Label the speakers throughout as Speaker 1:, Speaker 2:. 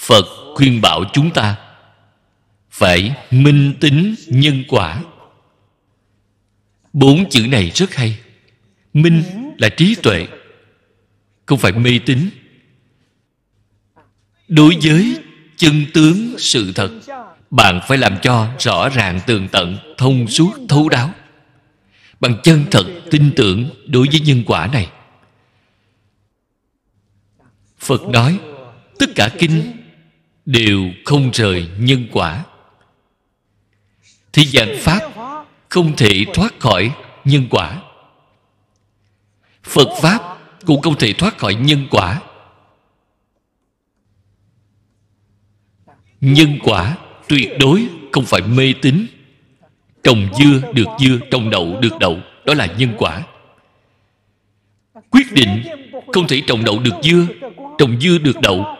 Speaker 1: phật khuyên bảo chúng ta phải minh tính nhân quả bốn chữ này rất hay minh là trí tuệ không phải mê tín đối với chân tướng sự thật bạn phải làm cho rõ ràng tường tận thông suốt thấu đáo bằng chân thật tin tưởng đối với nhân quả này phật nói tất cả kinh đều không rời nhân quả thì gian pháp không thể thoát khỏi nhân quả phật pháp cũng không thể thoát khỏi nhân quả nhân quả tuyệt đối không phải mê tín trồng dưa được dưa trồng đậu được đậu đó là nhân quả quyết định không thể trồng đậu được dưa trồng dưa được đậu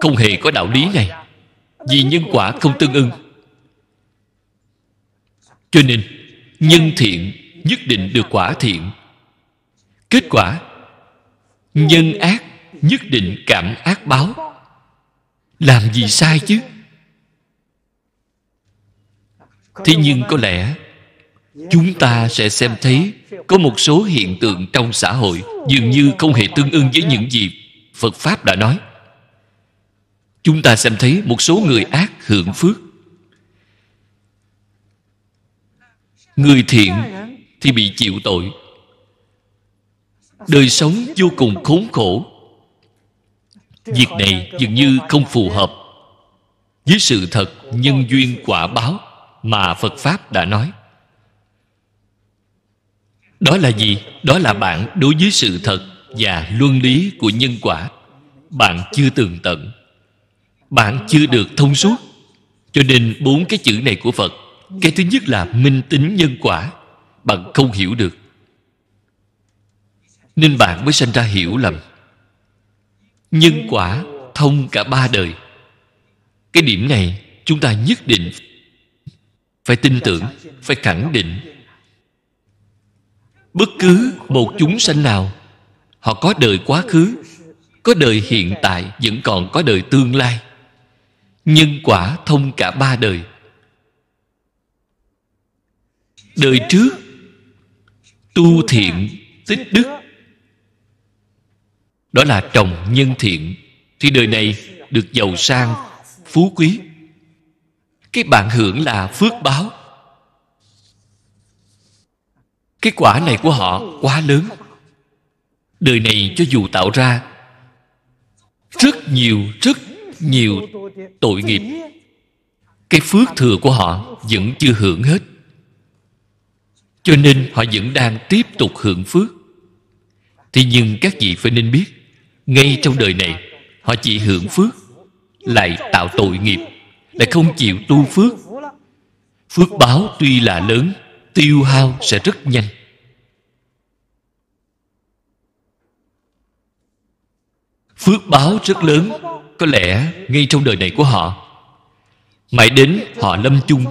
Speaker 1: không hề có đạo lý này vì nhân quả không tương ưng cho nên nhân thiện nhất định được quả thiện kết quả nhân ác nhất định cảm ác báo làm gì sai chứ thế nhưng có lẽ chúng ta sẽ xem thấy có một số hiện tượng trong xã hội dường như không hề tương ưng với những gì phật pháp đã nói chúng ta xem thấy một số người ác hưởng phước người thiện thì bị chịu tội đời sống vô cùng khốn khổ việc này dường như không phù hợp với sự thật nhân duyên quả báo mà phật pháp đã nói đó là gì đó là bạn đối với sự thật và luân lý của nhân quả bạn chưa tường tận bạn chưa được thông suốt cho nên bốn cái chữ này của phật cái thứ nhất là minh tính nhân quả bạn không hiểu được nên bạn mới sanh ra hiểu lầm nhân quả thông cả ba đời cái điểm này chúng ta nhất định phải tin tưởng phải khẳng định bất cứ một chúng sanh nào họ có đời quá khứ có đời hiện tại vẫn còn có đời tương lai nhân quả thông cả ba đời đời trước tu thiện tích đức đó là trồng nhân thiện thì đời này được giàu sang phú quý cái bạn hưởng là phước báo cái quả này của họ quá lớn đời này cho dù tạo ra rất nhiều rất nhiều tội nghiệp cái phước thừa của họ vẫn chưa hưởng hết cho nên họ vẫn đang tiếp tục hưởng phước thì nhưng các vị phải nên biết ngay trong đời này họ chỉ hưởng phước lại tạo tội nghiệp lại không chịu tu phước phước báo tuy là lớn tiêu hao sẽ rất nhanh phước báo rất lớn có lẽ ngay trong đời này của họ mãi đến họ lâm chung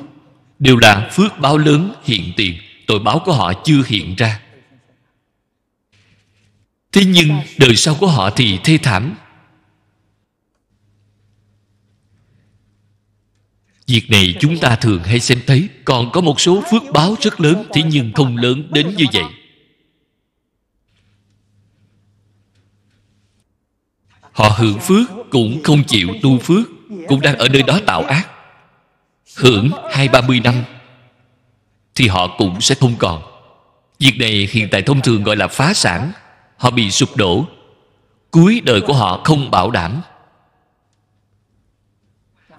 Speaker 1: đều là phước báo lớn hiện tiền tội báo của họ chưa hiện ra thế nhưng đời sau của họ thì thê thảm Việc này chúng ta thường hay xem thấy Còn có một số phước báo rất lớn Thế nhưng không lớn đến như vậy Họ hưởng phước cũng không chịu tu phước Cũng đang ở nơi đó tạo ác Hưởng hai ba mươi năm Thì họ cũng sẽ không còn Việc này hiện tại thông thường gọi là phá sản Họ bị sụp đổ Cuối đời của họ không bảo đảm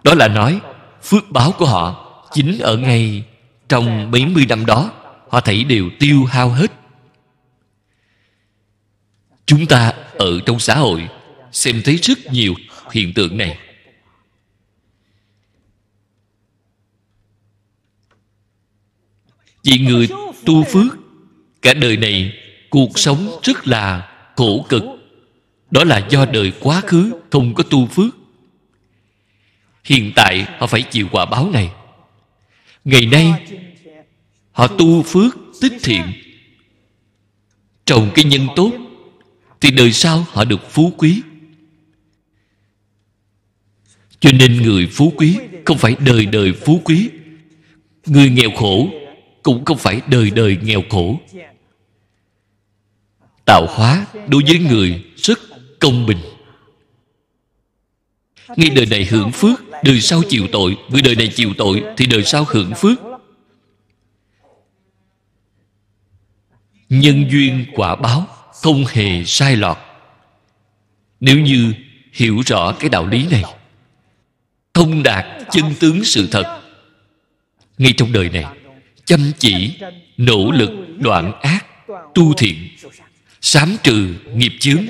Speaker 1: Đó là nói Phước báo của họ Chính ở ngay Trong mấy mươi năm đó Họ thấy đều tiêu hao hết Chúng ta ở trong xã hội xem thấy rất nhiều hiện tượng này vì người tu phước cả đời này cuộc sống rất là khổ cực đó là do đời quá khứ không có tu phước hiện tại họ phải chịu quả báo này ngày nay họ tu phước tích thiện trồng cái nhân tốt thì đời sau họ được phú quý cho nên người phú quý không phải đời đời phú quý người nghèo khổ cũng không phải đời đời nghèo khổ tạo hóa đối với người rất công bình ngay đời này hưởng phước đời sau chịu tội người đời này chịu tội thì đời sau hưởng phước nhân duyên quả báo không hề sai lọt nếu như hiểu rõ cái đạo lý này thông đạt chân tướng sự thật ngay trong đời này chăm chỉ nỗ lực đoạn ác tu thiện sám trừ nghiệp chướng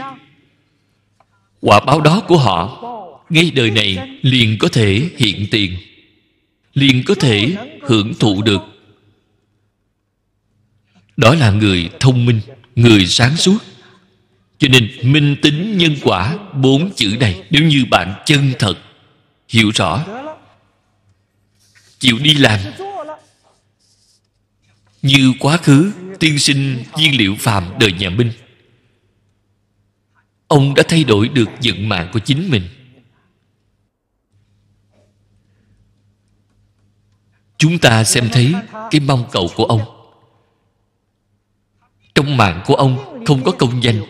Speaker 1: quả báo đó của họ ngay đời này liền có thể hiện tiền liền có thể hưởng thụ được đó là người thông minh người sáng suốt cho nên minh tính nhân quả bốn chữ này nếu như bạn chân thật hiểu rõ chịu đi làm như quá khứ tiên sinh viên liệu phàm đời nhà minh ông đã thay đổi được vận mạng của chính mình chúng ta xem thấy cái mong cầu của ông trong mạng của ông không có công danh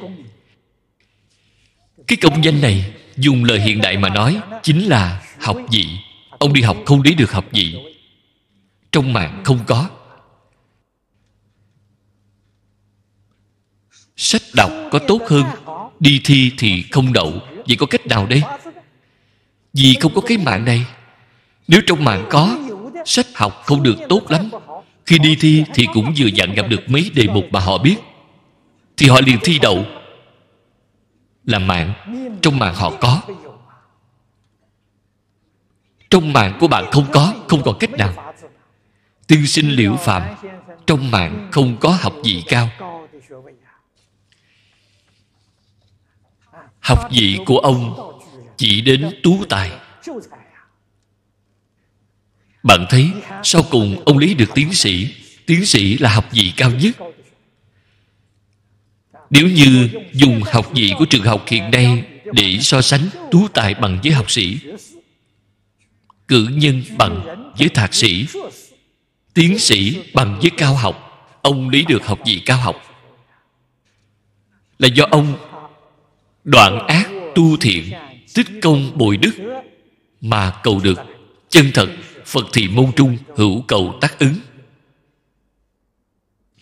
Speaker 1: cái công danh này dùng lời hiện đại mà nói chính là học vị ông đi học không lấy được học vị trong mạng không có sách đọc có tốt hơn đi thi thì không đậu vậy có cách nào đây vì không có cái mạng này nếu trong mạng có sách học không được tốt lắm khi đi thi thì cũng vừa dặn gặp được mấy đề mục mà họ biết thì họ liền thi đậu là mạng trong mạng họ có trong mạng của bạn không có không còn cách nào tiên sinh liễu phạm trong mạng không có học vị cao học vị của ông chỉ đến tú tài bạn thấy sau cùng ông lý được tiến sĩ tiến sĩ là học vị cao nhất nếu như dùng học vị của trường học hiện nay để so sánh tú tài bằng với học sĩ cử nhân bằng với thạc sĩ tiến sĩ bằng với cao học ông lý được học vị cao học là do ông đoạn ác tu thiện tích công bồi đức mà cầu được chân thật phật thì môn trung hữu cầu tác ứng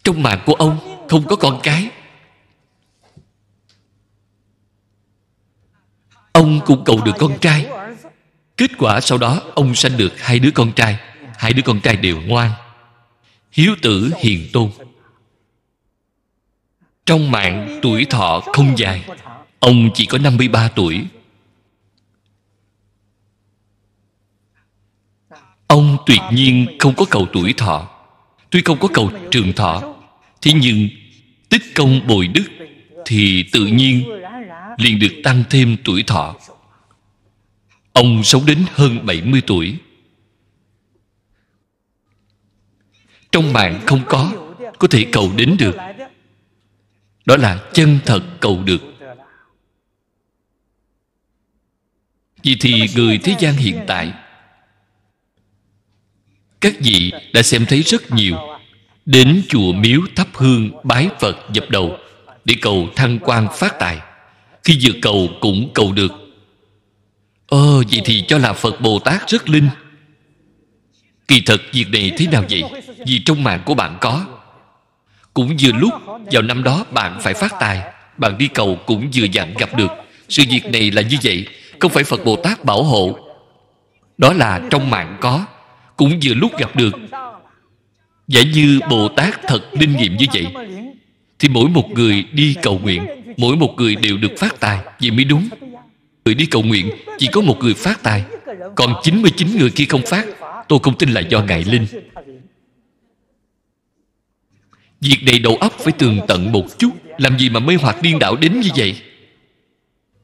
Speaker 1: trong mạng của ông không có con cái ông cũng cầu được con trai kết quả sau đó ông sanh được hai đứa con trai hai đứa con trai đều ngoan hiếu tử hiền tôn trong mạng tuổi thọ không dài Ông chỉ có 53 tuổi Ông tuyệt nhiên không có cầu tuổi thọ Tuy không có cầu trường thọ Thế nhưng tích công bồi đức Thì tự nhiên liền được tăng thêm tuổi thọ Ông sống đến hơn 70 tuổi Trong mạng không có Có thể cầu đến được Đó là chân thật cầu được Vì thì người thế gian hiện tại Các vị đã xem thấy rất nhiều Đến chùa miếu thắp hương bái Phật dập đầu Để cầu thăng quan phát tài Khi vừa cầu cũng cầu được Ồ ờ, oh, vậy thì cho là Phật Bồ Tát rất linh Kỳ thật việc này thế nào vậy Vì trong mạng của bạn có Cũng vừa lúc vào năm đó bạn phải phát tài Bạn đi cầu cũng vừa dặn gặp được Sự việc này là như vậy Không phải Phật Bồ Tát bảo hộ Đó là trong mạng có Cũng vừa lúc gặp được Giả như Bồ Tát thật linh nghiệm như vậy Thì mỗi một người đi cầu nguyện Mỗi một người đều được phát tài Vậy mới đúng Người đi cầu nguyện Chỉ có một người phát tài Còn 99 người kia không phát Tôi không tin là do Ngài Linh Việc này đầu óc phải tường tận một chút Làm gì mà mê hoặc điên đảo đến như vậy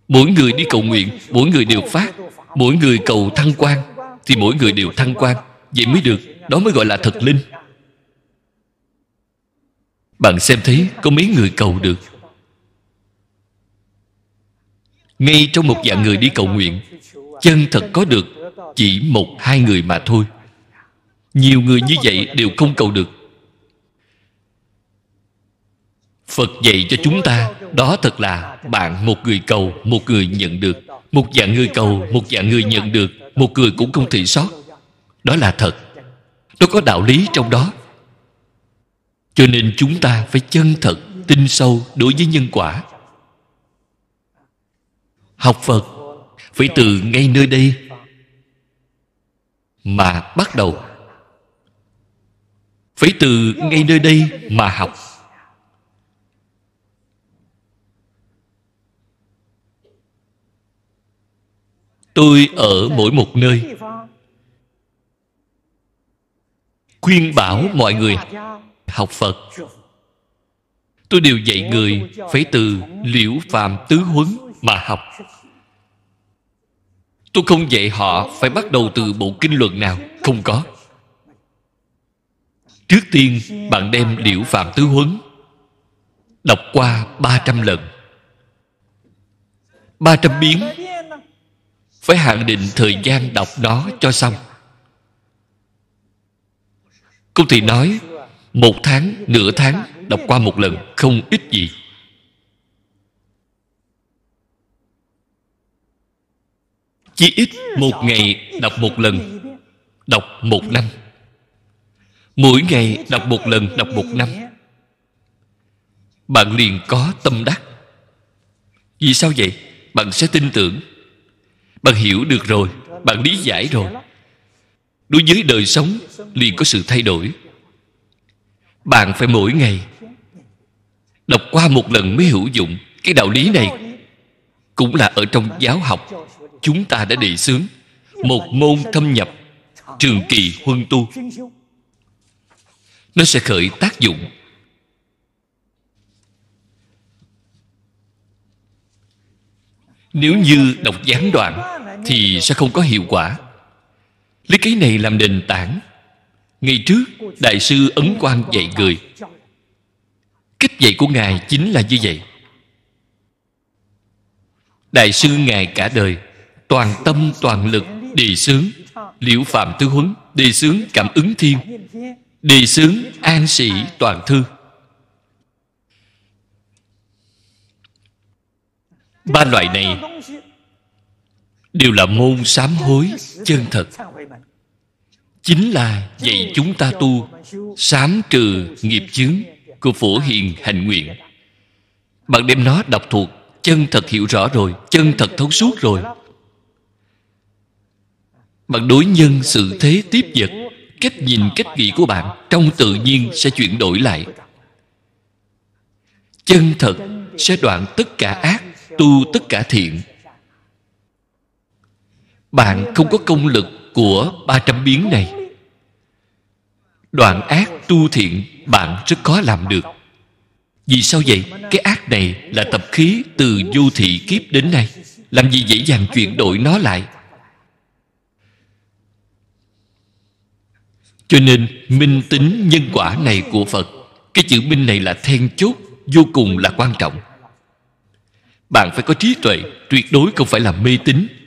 Speaker 1: Mỗi người đi cầu nguyện Mỗi người đều phát Mỗi người cầu thăng quan Thì mỗi người đều thăng quan Vậy mới được Đó mới gọi là thật linh Bạn xem thấy có mấy người cầu được ngay trong một dạng người đi cầu nguyện chân thật có được chỉ một hai người mà thôi nhiều người như vậy đều không cầu được phật dạy cho chúng ta đó thật là bạn một người cầu một người nhận được một dạng người cầu một dạng người nhận được một người cũng không thị sót đó là thật nó có đạo lý trong đó cho nên chúng ta phải chân thật tin sâu đối với nhân quả học phật phải từ ngay nơi đây mà bắt đầu phải từ ngay nơi đây mà học tôi ở mỗi một nơi khuyên bảo mọi người học phật tôi đều dạy người phải từ liễu phàm tứ huấn mà học Tôi không dạy họ phải bắt đầu từ bộ kinh luận nào Không có Trước tiên bạn đem Liễu Phạm Tứ Huấn Đọc qua 300 lần 300 biến Phải hạn định thời gian đọc nó cho xong Cô thì nói Một tháng, nửa tháng Đọc qua một lần Không ít gì Chỉ ít một ngày đọc một lần Đọc một năm Mỗi ngày đọc một lần đọc một năm Bạn liền có tâm đắc Vì sao vậy? Bạn sẽ tin tưởng Bạn hiểu được rồi Bạn lý giải rồi Đối với đời sống liền có sự thay đổi Bạn phải mỗi ngày Đọc qua một lần mới hữu dụng Cái đạo lý này Cũng là ở trong giáo học chúng ta đã đề xướng một môn thâm nhập trường kỳ huân tu nó sẽ khởi tác dụng nếu như đọc gián đoạn thì sẽ không có hiệu quả lý cái này làm nền tảng ngày trước đại sư ấn quang dạy người cách dạy của ngài chính là như vậy đại sư ngài cả đời toàn tâm toàn lực đề sướng liễu phạm tư huấn đề sướng cảm ứng thiên đề sướng an sĩ toàn thư ba loại này đều là môn sám hối chân thật chính là dạy chúng ta tu sám trừ nghiệp chướng của phổ hiền hành nguyện bạn đem nó đọc thuộc chân thật hiểu rõ rồi chân thật thấu suốt rồi bạn đối nhân sự thế tiếp vật cách nhìn cách nghĩ của bạn trong tự nhiên sẽ chuyển đổi lại chân thật sẽ đoạn tất cả ác tu tất cả thiện bạn không có công lực của 300 biến này Đoạn ác tu thiện Bạn rất khó làm được Vì sao vậy? Cái ác này là tập khí từ du thị kiếp đến nay Làm gì dễ dàng chuyển đổi nó lại cho nên minh tính nhân quả này của phật cái chữ minh này là then chốt vô cùng là quan trọng bạn phải có trí tuệ tuyệt đối không phải là mê tín